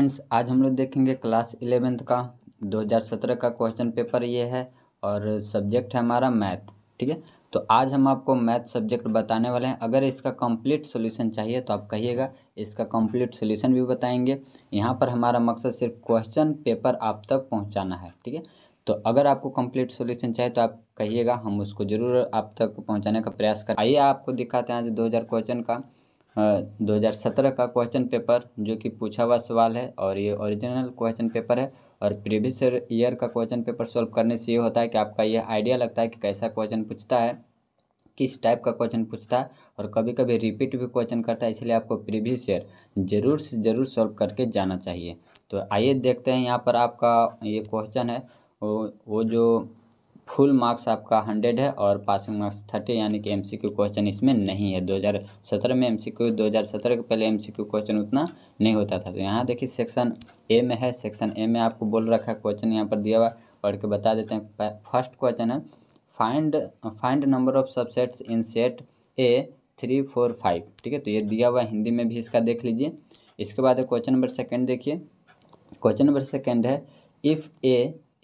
Friends आज हम लोग देखेंगे क्लास इलेवेंथ का 2017 का क्वेश्चन पेपर ये है और सब्जेक्ट है हमारा मैथ ठीक है तो आज हम आपको मैथ सब्जेक्ट बताने वाले हैं अगर इसका कंप्लीट सॉल्यूशन चाहिए तो आप कहिएगा इसका कंप्लीट सॉल्यूशन भी बताएंगे यहाँ पर हमारा मकसद सिर्फ क्वेश्चन पेपर आप तक पहुँचाना है ठीक है तो अगर आपको कंप्लीट सॉल्यूशन चाहिए तो आप कहिएगा हम उसको ज़रूर आप तक पहुँचाने का प्रयास कर आइए आपको दिखाते हैं आज दो क्वेश्चन का 2017 हाँ, का क्वेश्चन पेपर जो कि पूछा हुआ सवाल है और ये ओरिजिनल क्वेश्चन पेपर है और प्रीवियस ईयर का क्वेश्चन पेपर सॉल्व करने से ये होता है कि आपका ये आइडिया लगता है कि कैसा क्वेश्चन पूछता है किस टाइप का क्वेश्चन पूछता है और कभी कभी रिपीट भी क्वेश्चन करता है इसलिए आपको प्रीवियस ईयर जरूर से जरूर सॉल्व करके जाना चाहिए तो आइए देखते हैं यहाँ पर आपका ये क्वेश्चन है वो वो जो फुल मार्क्स आपका हंड्रेड है और पासिंग मार्क्स थर्टी यानी कि एम क्वेश्चन इसमें नहीं है 2017 में एम सी के पहले एम क्वेश्चन उतना नहीं होता था तो यहाँ देखिए सेक्शन ए में है सेक्शन ए में आपको बोल रखा है क्वेश्चन यहाँ पर दिया हुआ पढ़ के बता देते हैं फर्स्ट क्वेश्चन है find find number of subsets in set A three four five ठीक है तो ये दिया हुआ हिंदी में भी इसका देख लीजिए इसके बाद क्वेश्चन नंबर सेकेंड देखिए क्वेश्चन नंबर सेकेंड है if A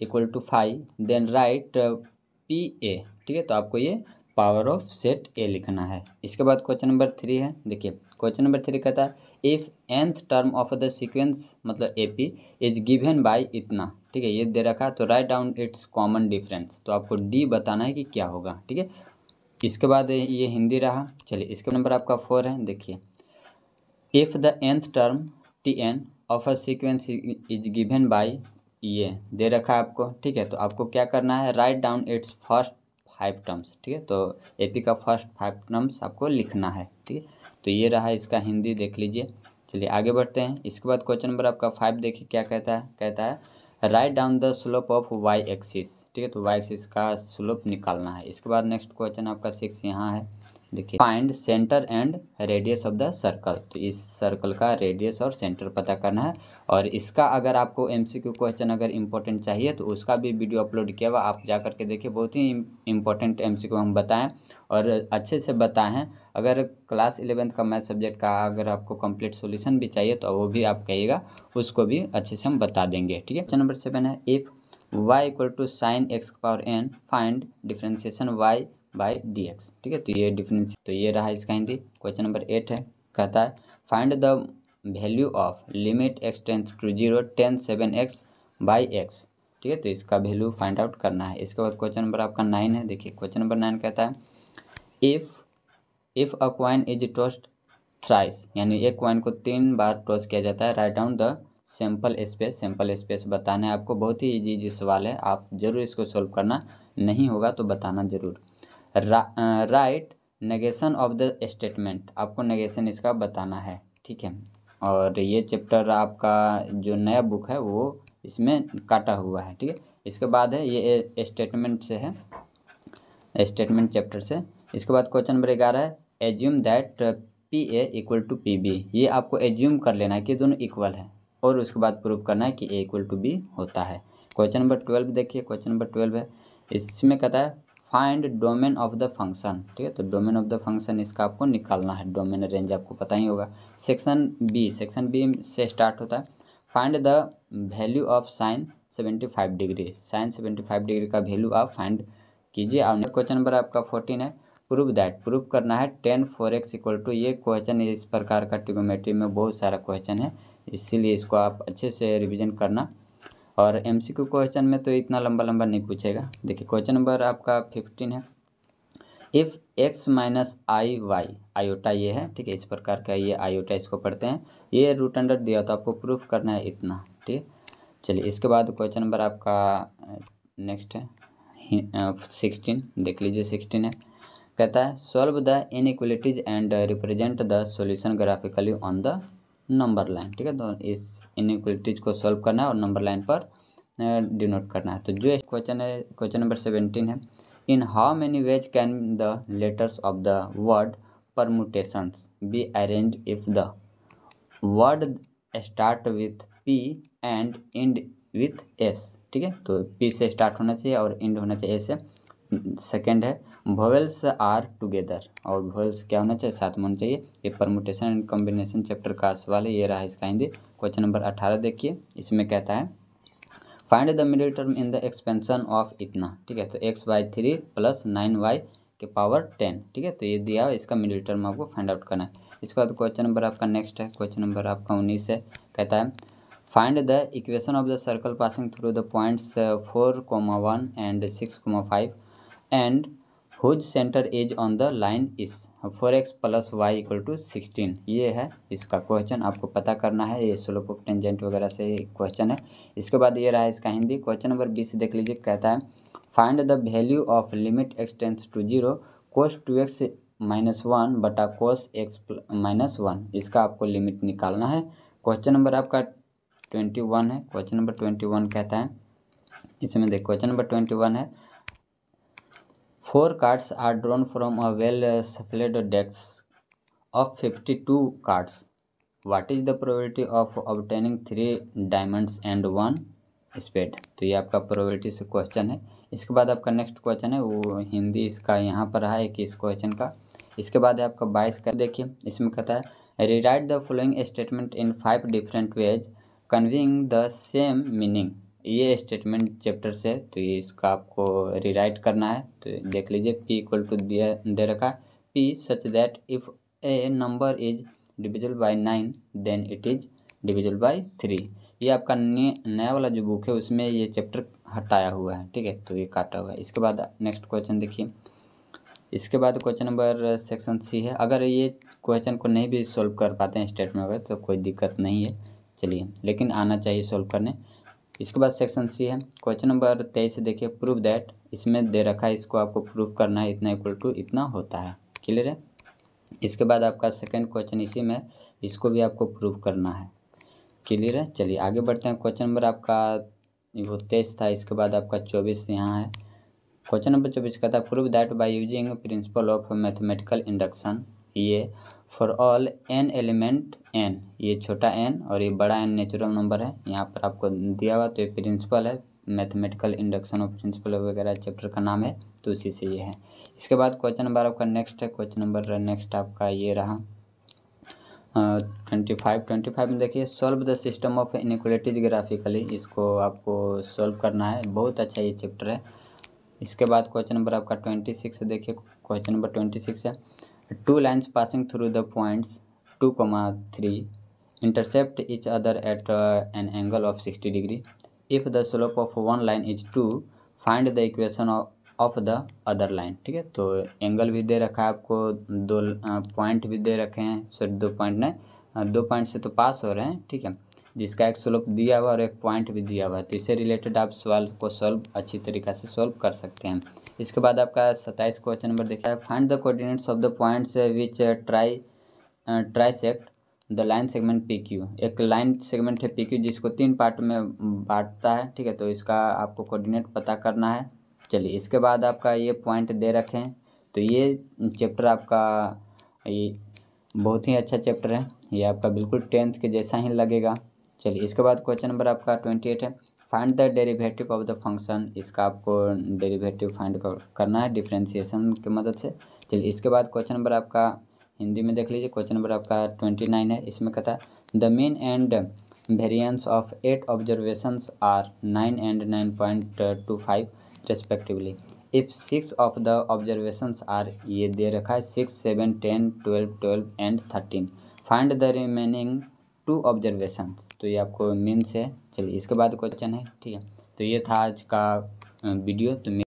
equal to five then write P A ठीक है तो आपको ये पावर ऑफ सेट ए लिखना है इसके बाद क्वेश्चन नंबर थ्री है देखिए क्वेश्चन नंबर थ्री कहता है if nth term of the sequence मतलब A P is given by इतना ठीक है ये दे रखा है तो write down its common difference तो आपको डी बताना है कि क्या होगा ठीक है इसके बाद ये हिंदी रहा चलिए इसके नंबर आपका फोर है देखिए if the nth term T N of a sequence is given by ये दे रखा है आपको ठीक है तो आपको क्या करना है write down its first five terms ठीक है तो एपी का फर्स्ट फाइव टर्म्स आपको लिखना है ठीक है तो ये रहा इसका हिंदी देख लीजिए चलिए आगे बढ़ते हैं इसके बाद क्वेश्चन नंबर आपका फाइव देखिए क्या कहता है कहता है write down the slope of Y axis ठीक है तो वाई एक्सिस का स्लोप निकालना है इसके बाद नेक्स्ट क्वेश्चन आपका सिक्स यहाँ है देखिए find centre and radius of the circle तो इस सर्कल का रेडियस और सेंटर पता करना है और इसका अगर आपको एमसीक्यू क्वेश्चन अगर इम्पोर्टेंट चाहिए तो उसका भी वीडियो अपलोड किया हुआ आप जा करके देखिए बहुत ही इम्पोर्टेंट एमसीक्यू हम बताएं और अच्छे से बताएं अगर क्लास इलेवेंथ का मैथ सब्जेक्ट का अगर आपको कंप्लीट सोल्यूशन भी चाहिए तो वो भी आप कहिएगा उसको भी अच्छे से हम बता देंगे ठीक है क्वेश्चन नंबर सेवन है if y equal to sine X power N find differentiation y by D X ठीक है तो ये डिफरेंस तो ये रहा इसका हिंदी क्वेश्चन नंबर एट है कहता है find the value of limit X tends to zero tan seven X by X ठीक है तो इसका वैल्यू फाइंड आउट करना है इसके बाद क्वेश्चन नंबर आपका नाइन है देखिए क्वेश्चन नंबर नाइन कहता है if if a coin is tossed thrice यानी एक क्वाइन को तीन बार टोस्ट किया जाता है write down the sample space sample space बताना है आपको बहुत ही इजी इजी सवाल है आप जरूर इसको सॉल्व करना नहीं होगा तो बताना जरूर write negation of the statement आपको नेगेशन इसका बताना है ठीक है और ये चैप्टर आपका जो नया बुक है वो इसमें काटा हुआ है ठीक है इसके बाद है ये स्टेटमेंट से है स्टेटमेंट चैप्टर से इसके बाद क्वेश्चन नंबर ग्यारह है assume that P A equal to P B ये आपको एज्यूम कर लेना है कि दोनों इक्वल है और उसके बाद प्रूव करना है कि ए इक्वल टू बी होता है क्वेश्चन नंबर ट्वेल्व देखिए क्वेश्चन नंबर ट्वेल्व है इसमें कहता है find domain of the function ठीक है तो डोमेन ऑफ द फंक्शन इसका आपको निकालना है डोमेन रेंज आपको पता ही होगा सेक्शन बी सेक्शन बी से स्टार्ट होता है find the value of sine seventy five degree sine seventy five degree का वैल्यू आप फाइंड कीजिए और क्वेश्चन नंबर आपका फोर्टीन है प्रूव दैट प्रूव करना है tan four X equal to ये क्वेश्चन इस प्रकार का ट्रिगोमेट्री में बहुत सारा क्वेश्चन है इसीलिए इसको आप अच्छे से रिविजन करना और एम सी क्वेश्चन में तो इतना लंबा लंबा नहीं पूछेगा देखिए क्वेश्चन नंबर आपका फिफ्टीन है if X minus I Y iota ये है ठीक है इस प्रकार का ये आयोटा इसको पढ़ते हैं ये रूट अंडर दिया तो आपको प्रूफ करना है इतना ठीक है चलिए इसके बाद क्वेश्चन नंबर आपका नेक्स्ट है सिक्सटीन देख लीजिए सिक्सटीन है कहता है solve the inequalities and represent the solution graphically on the number line ठीक है तो इस इनक्वलिटीज को सॉल्व करना है और नंबर लाइन पर डिनोट करना है तो जो क्वेश्चन है क्वेश्चन नंबर सेवेंटीन है in how many ways can the letters of the word permutations be arrange if the word start with P and end with S ठीक है तो पी से स्टार्ट होना चाहिए और एंड होना चाहिए एस से सेकंड है वोवेल्स आर टुगेदर और वोवेल्स क्या होना चाहिए साथ में होना चाहिए ये परमुटेशन एंड कॉम्बिनेशन चैप्टर का सवाल है ये रहा इसका हिंदी क्वेश्चन नंबर अठारह देखिए इसमें कहता है find the middle term in the expansion of इतना ठीक है तो X by three plus nine Y के पावर टेन ठीक है तो ये दिया हुआ इसका मिडिल टर्म आपको फाइंड आउट करना है इसके बाद क्वेश्चन नंबर आपका नेक्स्ट है क्वेश्चन नंबर आपका उन्नीस है कहता है find the equation of the circle passing through the points four comma one and six comma five and whose centre is on the line is four X plus Y equal to sixteen ये है इसका question आपको पता करना है ये slope of tangent वगैरह से क्वेश्चन है इसके बाद ये रहा इसका हिंदी क्वेश्चन नंबर बीस देख लीजिए कहता है find the value of limit X tends to zero cos two X minus one बटा कोस एक्स माइनस वन इसका आपको लिमिट निकालना है क्वेश्चन नंबर आपका ट्वेंटी वन है क्वेश्चन नंबर ट्वेंटी वन कहता है इसमें देख क्वेश्चन नंबर ट्वेंटी वन है four cards are drawn from a well shuffled decks of fifty two cards what is the probability of obtaining three diamonds and one spade तो ये आपका probability से question है इसके बाद आपका नेक्स्ट क्वेश्चन है वो हिंदी इसका यहाँ पर है इक्कीस क्वेश्चन का इसके बाद है आपका बाईस का देखिए इसमें कहता है rewrite the following statement in five different ways conveying the same meaning ये स्टेटमेंट चैप्टर से तो ये इसका आपको रिराइट करना है तो देख लीजिए पी इक्वल टू दिया दे रखा P such that if a number is divisible by nine then it is divisible by three ये आपका नया वाला जो बुक है उसमें ये चैप्टर हटाया हुआ है ठीक है तो ये काटा हुआ है इसके बाद नेक्स्ट क्वेश्चन देखिए इसके बाद क्वेश्चन नंबर सेक्शन सी है अगर ये क्वेश्चन को नहीं भी सॉल्व कर पाते हैं स्टेटमेंट वगैरह तो कोई दिक्कत नहीं है चलिए लेकिन आना चाहिए सॉल्व करने इसके बाद सेक्शन सी है क्वेश्चन नंबर तेईस देखिए प्रूफ दैट इसमें दे रखा है इसको आपको प्रूफ करना है इतना इक्वल टू इतना होता है क्लियर है इसके बाद आपका सेकंड क्वेश्चन इसी में इसको भी आपको प्रूफ करना है क्लियर है चलिए आगे बढ़ते हैं क्वेश्चन नंबर आपका वो तेईस था इसके बाद आपका चौबीस यहाँ है क्वेश्चन नंबर चौबीस का था prove that by using principle of mathematical induction ये for all N element N ये छोटा एन और ये बड़ा एन नेचुरल नंबर है यहाँ पर आपको दिया हुआ तो ये प्रिंसिपल है मैथमेटिकल इंडक्शन ऑफ प्रिंसिपल वगैरह चैप्टर का नाम है तो उसी से ये है इसके बाद क्वेश्चन नंबर आपका नेक्स्ट है क्वेश्चन नंबर नेक्स्ट आपका ये रहा ट्वेंटी फाइव ट्वेंटी फाइव में देखिए solve the system of inequality graphically इसको आपको सॉल्व करना है बहुत अच्छा ये चैप्टर है इसके बाद क्वेश्चन नंबर आपका ट्वेंटी सिक्स देखिए क्वेश्चन नंबर ट्वेंटी सिक्स है Two lines passing through the points 2, comma 3 intercept each other at uh, an angle of 60 degree. If the slope of one line is 2, find the equation of of the other line ठीक है तो angle भी दे रखा है आपको दो point भी दे रखे हैं सॉरी दो पॉइंट ने हाँ, दो पॉइंट से तो पास हो रहे हैं ठीक है जिसका एक स्लोप दिया हुआ और एक पॉइंट भी दिया हुआ है तो इससे रिलेटेड आप सवाल को सॉल्व अच्छी तरीके से सॉल्व कर सकते हैं इसके बाद आपका सत्ताईस क्वेश्चन नंबर देखा है find the coordinates of the points which tri trisect the line segment P Q एक लाइन सेगमेंट है पी क्यू जिसको तीन पार्ट में बांटता है ठीक है तो इसका आपको कोऑर्डिनेट पता करना है चलिए इसके बाद आपका ये पॉइंट दे रखें तो ये चैप्टर आपका ये बहुत ही अच्छा चैप्टर है ये आपका बिल्कुल टेंथ के जैसा ही लगेगा चलिए इसके बाद क्वेश्चन नंबर आपका ट्वेंटी एट है find the derivative of the function इसका आपको डेरिवेटिव फाइंड करना है डिफ्रेंसीसन की मदद से चलिए इसके बाद क्वेश्चन नंबर आपका हिंदी में देख लीजिए क्वेश्चन नंबर आपका ट्वेंटी नाइन है इसमें कहता है the mean and variance of 8 observations are 9 and 9.25 respectively if 6 of the observations are ये दे रखा है 6 7 10 12 12 and 13 find the remaining two observations तो ये आपको मीन से चलिए इसके बाद क्वेश्चन है ठीक है तो ये था आज का वीडियो तो